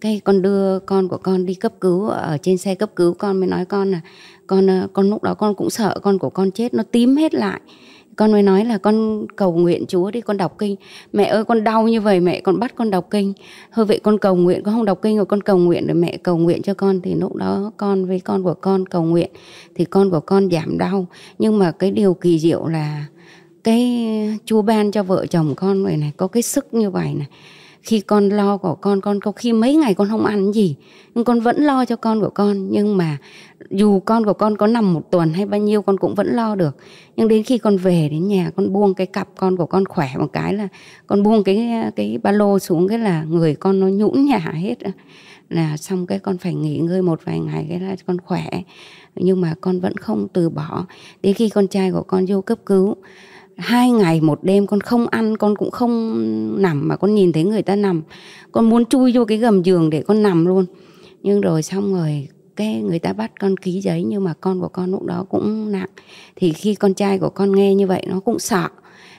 Speaker 2: Cái con đưa con của con đi cấp cứu ở trên xe cấp cứu con mới nói con là con ờ, con lúc đó con cũng sợ con của con chết nó tím hết lại con mới nói là con cầu nguyện Chúa đi con đọc kinh mẹ ơi con đau như vậy mẹ con bắt con đọc kinh hơi vậy con cầu nguyện con không đọc kinh rồi con cầu nguyện rồi mẹ cầu nguyện cho con thì lúc đó con với con của con cầu nguyện thì con của con giảm đau nhưng mà cái điều kỳ diệu là cái Chúa ban cho vợ chồng con vậy này có cái sức như vậy này khi con lo của con con có khi mấy ngày con không ăn gì nhưng con vẫn lo cho con của con nhưng mà dù con của con có nằm một tuần hay bao nhiêu con cũng vẫn lo được nhưng đến khi con về đến nhà con buông cái cặp con của con khỏe một cái là con buông cái cái ba lô xuống cái là người con nó nhũn nhả hết là xong cái con phải nghỉ ngơi một vài ngày cái là con khỏe nhưng mà con vẫn không từ bỏ đến khi con trai của con vô cấp cứu hai ngày một đêm con không ăn con cũng không nằm mà con nhìn thấy người ta nằm con muốn chui vô cái gầm giường để con nằm luôn nhưng rồi xong rồi cái người ta bắt con ký giấy nhưng mà con của con lúc đó cũng nặng thì khi con trai của con nghe như vậy nó cũng sợ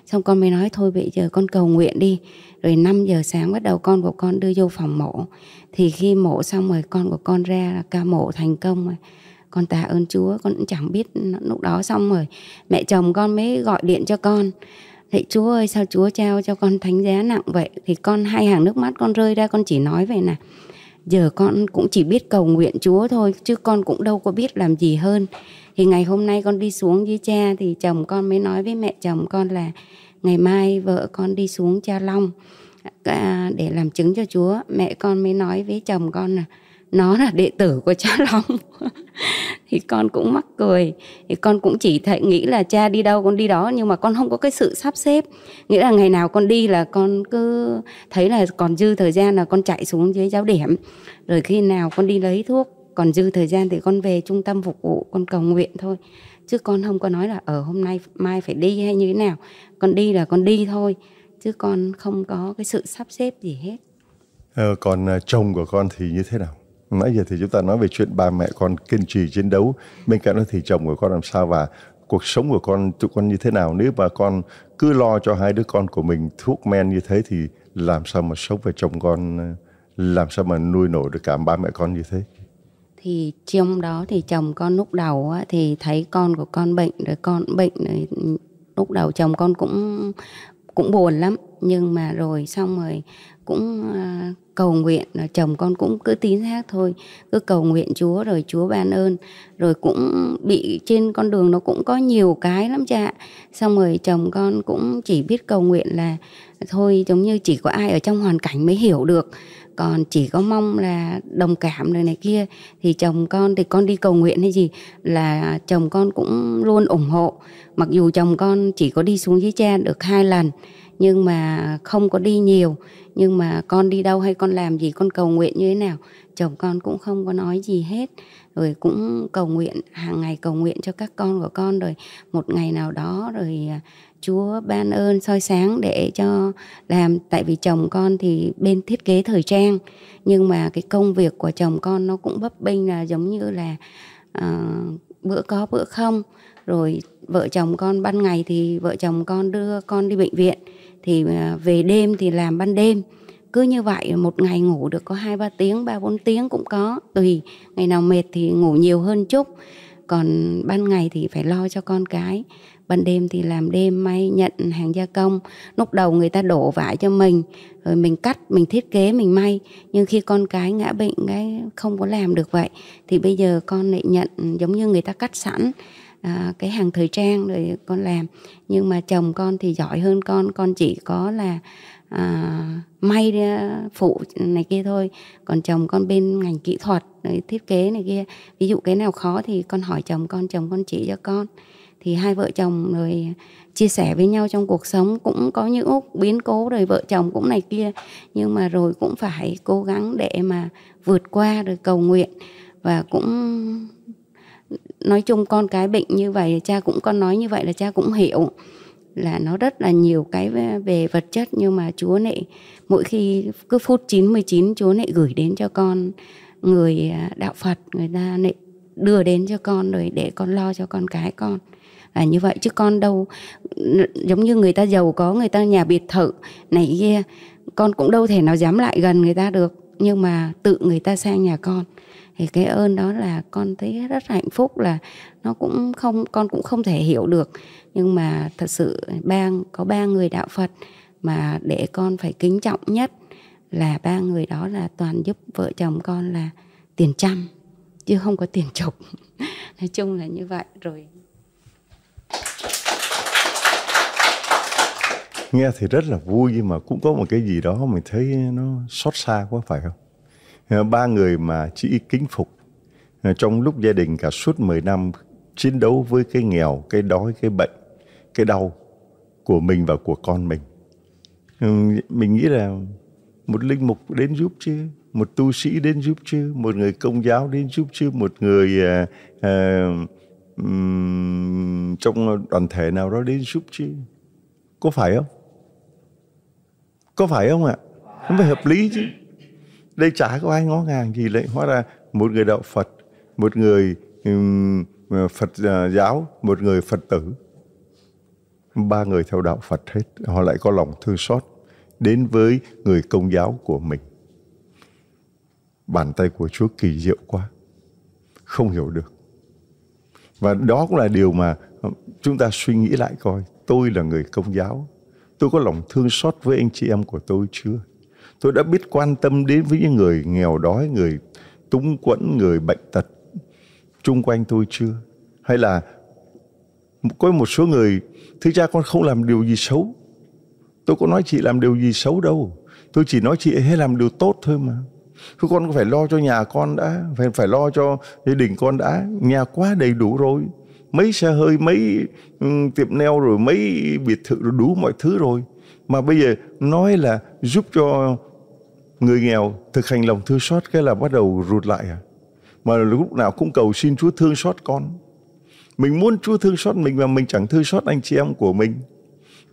Speaker 2: xong con mới nói thôi bây giờ con cầu nguyện đi rồi 5 giờ sáng bắt đầu con của con đưa vô phòng mổ thì khi mổ xong rồi con của con ra là ca mổ thành công rồi con tạ ơn Chúa con cũng chẳng biết lúc đó xong rồi mẹ chồng con mới gọi điện cho con Thế Chúa ơi sao Chúa trao cho con thánh giá nặng vậy Thì con hai hàng nước mắt con rơi ra con chỉ nói vậy nè Giờ con cũng chỉ biết cầu nguyện Chúa thôi Chứ con cũng đâu có biết làm gì hơn Thì ngày hôm nay con đi xuống với cha Thì chồng con mới nói với mẹ chồng con là Ngày mai vợ con đi xuống cha Long à, Để làm chứng cho Chúa Mẹ con mới nói với chồng con là nó là đệ tử của cha [LAUGHS] long thì con cũng mắc cười thì con cũng chỉ thấy nghĩ là cha đi đâu con đi đó nhưng mà con không có cái sự sắp xếp nghĩa là ngày nào con đi là con cứ thấy là còn dư thời gian là con chạy xuống dưới giáo điểm rồi khi nào con đi lấy thuốc còn dư thời gian thì con về trung tâm phục vụ con cầu nguyện thôi chứ con không có nói là ở ờ, hôm nay mai phải đi hay như thế nào con đi là con đi thôi chứ con không có cái sự sắp xếp gì hết
Speaker 1: ờ, còn à, chồng của con thì như thế nào nãy giờ thì chúng ta nói về chuyện ba mẹ con kiên trì chiến đấu bên cạnh đó thì chồng của con làm sao và cuộc sống của con tụi con như thế nào nếu mà con cứ lo cho hai đứa con của mình thuốc men như thế thì làm sao mà sống với chồng con làm sao mà nuôi nổi được cả ba mẹ con như thế
Speaker 2: thì trong đó thì chồng con lúc đầu á, thì thấy con của con bệnh rồi con bệnh rồi lúc đầu chồng con cũng cũng buồn lắm nhưng mà rồi xong rồi cũng à, cầu nguyện là chồng con cũng cứ tín thác thôi cứ cầu nguyện Chúa rồi Chúa ban ơn rồi cũng bị trên con đường nó cũng có nhiều cái lắm cha xong rồi chồng con cũng chỉ biết cầu nguyện là thôi giống như chỉ có ai ở trong hoàn cảnh mới hiểu được còn chỉ có mong là đồng cảm rồi này kia thì chồng con thì con đi cầu nguyện hay gì là chồng con cũng luôn ủng hộ mặc dù chồng con chỉ có đi xuống dưới cha được hai lần nhưng mà không có đi nhiều nhưng mà con đi đâu hay con làm gì con cầu nguyện như thế nào chồng con cũng không có nói gì hết rồi cũng cầu nguyện hàng ngày cầu nguyện cho các con của con rồi một ngày nào đó rồi à, Chúa ban ơn soi sáng để cho làm tại vì chồng con thì bên thiết kế thời trang nhưng mà cái công việc của chồng con nó cũng bấp bênh là giống như là uh, bữa có bữa không rồi vợ chồng con ban ngày thì vợ chồng con đưa con đi bệnh viện thì à, về đêm thì làm ban đêm cứ như vậy một ngày ngủ được có hai ba tiếng ba bốn tiếng cũng có tùy ngày nào mệt thì ngủ nhiều hơn chút còn ban ngày thì phải lo cho con cái ban đêm thì làm đêm may nhận hàng gia công lúc đầu người ta đổ vải cho mình rồi mình cắt mình thiết kế mình may nhưng khi con cái ngã bệnh cái không có làm được vậy thì bây giờ con lại nhận giống như người ta cắt sẵn à, cái hàng thời trang rồi con làm nhưng mà chồng con thì giỏi hơn con con chỉ có là à, may phụ này kia thôi còn chồng con bên ngành kỹ thuật rồi thiết kế này kia ví dụ cái nào khó thì con hỏi chồng con chồng con chỉ cho con thì hai vợ chồng rồi chia sẻ với nhau trong cuộc sống cũng có những lúc biến cố rồi vợ chồng cũng này kia nhưng mà rồi cũng phải cố gắng để mà vượt qua rồi cầu nguyện và cũng nói chung con cái bệnh như vậy cha cũng con nói như vậy là cha cũng hiểu là nó rất là nhiều cái về vật chất nhưng mà Chúa lại mỗi khi cứ phút 99 Chúa lại gửi đến cho con người à, đạo Phật người ta lại đưa đến cho con rồi để con lo cho con cái con là như vậy chứ con đâu giống như người ta giàu có người ta nhà biệt thự này kia con cũng đâu thể nào dám lại gần người ta được nhưng mà tự người ta sang nhà con thì cái ơn đó là con thấy rất hạnh phúc là nó cũng không con cũng không thể hiểu được nhưng mà thật sự ba có ba người đạo Phật mà để con phải kính trọng nhất là ba người đó là toàn giúp vợ chồng con là tiền trăm chứ không có tiền chục [LAUGHS] nói chung là như vậy rồi
Speaker 1: nghe thì rất là vui nhưng mà cũng có một cái gì đó mình thấy nó xót xa quá phải không Ờ, ba người mà chị kính phục ờ, trong lúc gia đình cả suốt 10 năm chiến đấu với cái nghèo, cái đói, cái bệnh, cái đau của mình và của con mình. Ừ, mình nghĩ là một linh mục đến giúp chứ, một tu sĩ đến giúp chứ, một người công giáo đến giúp chứ, một người uh, trong đoàn thể nào đó đến giúp chứ. Có phải không? Có phải không ạ? Nó phải hợp lý chứ đây chả có ai ngó ngàng gì lại hóa ra một người đạo phật một người um, phật ờ, giáo một người phật tử ba người theo đạo phật hết họ lại có lòng thương xót đến với người công giáo của mình bàn tay của chúa kỳ diệu quá không hiểu được và đó cũng là điều mà ờ, chúng ta suy nghĩ lại coi tôi là người công giáo tôi có lòng thương xót với anh chị em của tôi chưa tôi đã biết quan tâm đến với những người nghèo đói người túng quẫn người bệnh tật chung quanh tôi chưa hay là có một số người thứ cha con không làm điều gì xấu tôi có nói chị làm điều gì xấu đâu tôi chỉ nói chị hãy làm điều tốt thôi mà cứ con phải lo cho nhà con đã phải phải lo cho gia đình con đã nhà quá đầy đủ rồi mấy xe hơi mấy tiệm neo rồi mấy biệt thự đủ mọi thứ rồi mà bây giờ nói là giúp cho người nghèo thực hành lòng thương xót cái là bắt đầu rụt lại à mà lúc nào cũng cầu xin Chúa thương xót con mình muốn Chúa thương xót mình mà mình chẳng thương xót anh chị em của mình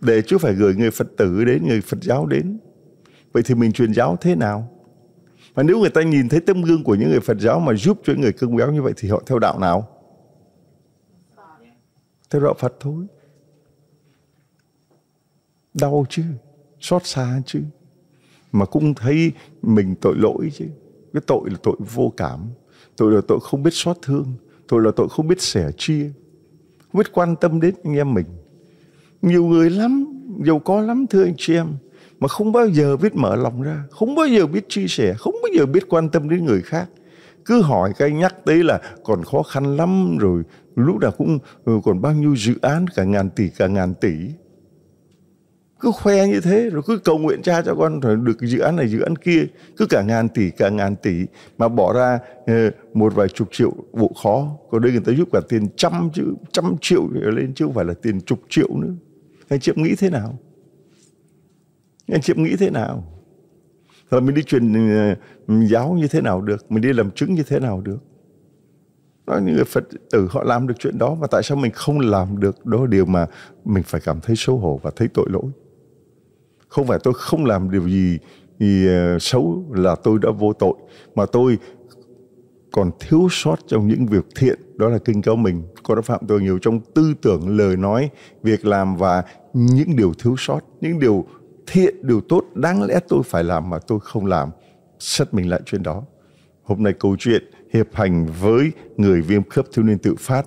Speaker 1: để Chúa phải gửi người Phật tử đến người Phật giáo đến vậy thì mình truyền giáo thế nào mà nếu người ta nhìn thấy tấm gương của những người Phật giáo mà giúp cho người cưng béo như vậy thì họ theo đạo nào theo đạo Phật thôi đau chứ xót xa chứ mà cũng thấy mình tội lỗi chứ cái tội là tội vô cảm tội là tội không biết xót thương tội là tội không biết sẻ chia không biết quan tâm đến anh em mình nhiều người lắm giàu có lắm thưa anh chị em mà không bao giờ biết mở lòng ra không bao giờ biết chia sẻ không bao giờ biết quan tâm đến người khác cứ hỏi cái nhắc tới là còn khó khăn lắm rồi lúc nào cũng ừ, còn bao nhiêu dự án cả ngàn tỷ cả ngàn tỷ cứ khoe như thế rồi cứ cầu nguyện cha cho con rồi được dự án này dự án kia cứ cả ngàn tỷ cả ngàn tỷ mà bỏ ra ờ, một vài chục triệu bộ khó còn đây người ta giúp cả tiền trăm triệu trăm triệu lên chứ không phải là tiền chục triệu nữa anh chị em nghĩ thế nào anh chị em nghĩ thế nào rồi mình đi truyền ờ, giáo như thế nào được mình đi làm chứng như thế nào được đó những người phật tử ừ, họ làm được chuyện đó và tại sao mình không làm được đó là điều mà mình phải cảm thấy xấu hổ và thấy tội lỗi không phải tôi không làm điều gì thì ờ, xấu là tôi đã vô tội mà tôi còn thiếu sót trong những việc thiện đó là kinh cáo mình có đã phạm tôi nhiều trong tư tưởng lời nói việc làm và những điều thiếu sót những điều thiện điều tốt đáng lẽ tôi phải làm mà tôi không làm xét mình lại chuyện đó hôm nay câu chuyện hiệp hành với người viêm khớp thiếu niên tự phát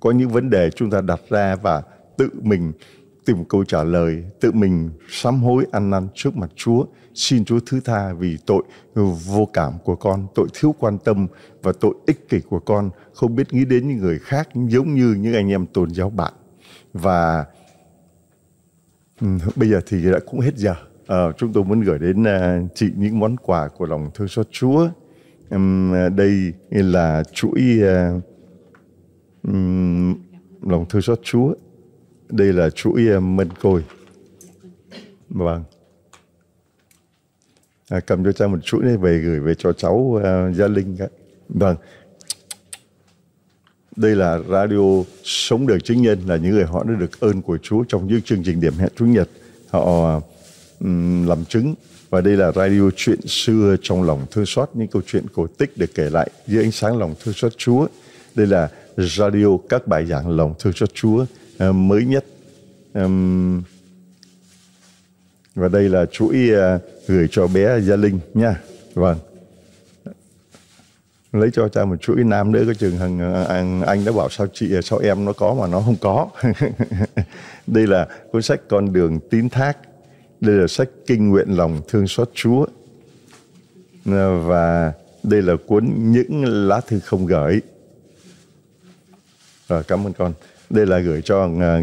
Speaker 1: có những vấn đề chúng ta đặt ra và tự mình tìm câu trả lời, tự mình sám hối ăn năn trước mặt Chúa, xin Chúa thứ tha vì tội vô cảm của con, tội thiếu quan tâm và tội ích kỷ của con, không biết nghĩ đến những người khác giống như những anh em tôn giáo bạn. Và ừ, bây giờ thì đã cũng hết giờ. À, chúng tôi muốn gửi đến ờ, chị những món quà của lòng thương xót Chúa. đây là chuỗi ờ, lòng thương xót Chúa đây là chuỗi mân côi vâng à, cầm cho cha một chuỗi này về gửi về cho cháu uh, gia linh ấy. vâng đây là radio sống được chứng nhân là những người họ đã được ơn của Chúa trong những chương trình điểm hẹn chủ Nhật họ um, làm chứng và đây là radio chuyện xưa trong lòng thương xót những câu chuyện cổ tích được kể lại dưới ánh sáng lòng thương xót Chúa đây là radio các bài giảng lòng thương xót Chúa Ờ, mới nhất um, và đây là chuỗi uh, gửi cho bé gia linh nha vâng lấy cho cha một chuỗi nam nữa cái trường hằng ờ, hàng anh đã bảo sao chị sao em nó có mà nó không có [LAUGHS] đây là cuốn sách con đường tín thác đây là sách kinh nguyện lòng thương xót chúa và đây là cuốn những lá thư không gửi rồi cảm ơn con đây là gửi cho ờ,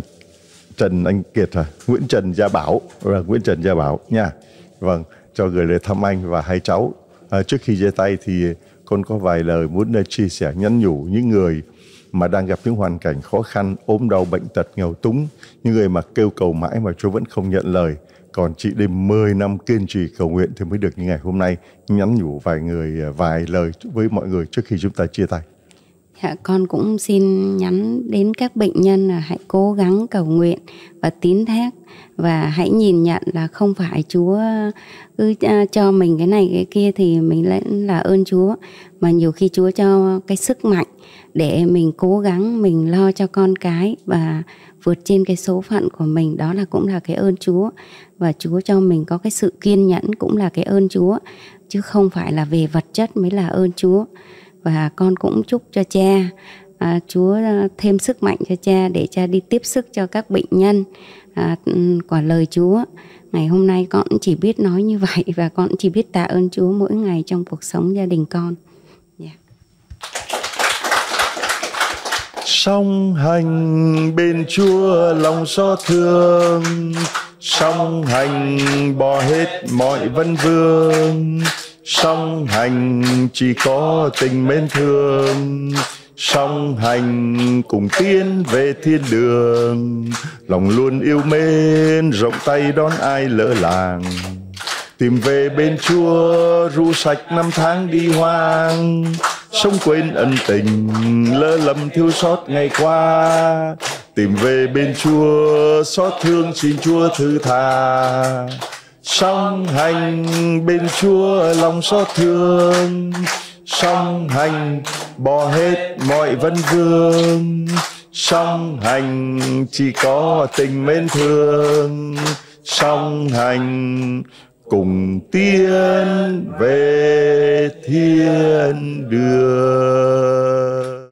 Speaker 1: Trần Anh Kiệt Nguyễn Trần Gia Bảo và ờ, Nguyễn Trần Gia Bảo nha. Vâng, cho gửi lời thăm anh và hai cháu. À, trước khi chia tay thì con có vài lời muốn chia sẻ nhắn nhủ những người mà đang gặp những hoàn cảnh khó khăn, ốm đau, bệnh tật, nghèo túng, những người mà kêu cầu mãi mà Chúa vẫn không nhận lời. Còn chị đêm 10 năm kiên trì cầu nguyện thì mới được như ngày hôm nay nhắn nhủ vài người vài lời với mọi người trước khi chúng ta chia tay.
Speaker 2: Dạ, con cũng xin nhắn đến các bệnh nhân là hãy cố gắng cầu nguyện và tín thác và hãy nhìn nhận là không phải Chúa cứ cho mình cái này cái kia thì mình lại là ơn Chúa mà nhiều khi Chúa cho cái sức mạnh để mình cố gắng mình lo cho con cái và vượt trên cái số phận của mình đó là cũng là cái ơn Chúa và Chúa cho mình có cái sự kiên nhẫn cũng là cái ơn Chúa chứ không phải là về vật chất mới là ơn Chúa và con cũng chúc cho cha à, Chúa à, thêm sức mạnh cho cha để cha đi tiếp sức cho các bệnh nhân à, ừ, quả lời Chúa. Ngày hôm nay con chỉ biết nói như vậy [LAUGHS] và con chỉ biết tạ ơn Chúa mỗi ngày trong cuộc sống gia đình con. Dạ.
Speaker 1: Song hành bên Chúa lòng so thương, song hành bỏ hết mọi vân vương song hành chỉ có tình mến thương song hành cùng tiến về thiên đường lòng luôn yêu mến rộng tay đón ai lỡ làng tìm về bên chúa ru sạch năm tháng đi hoang sống quên ân tình lỡ lầm thiếu sót ngày qua tìm về bên chúa xót thương xin chúa thứ tha song hành bên chúa lòng xót thương song hành bỏ hết mọi vân vương song hành chỉ có tình mến thương song hành cùng tiên về thiên đường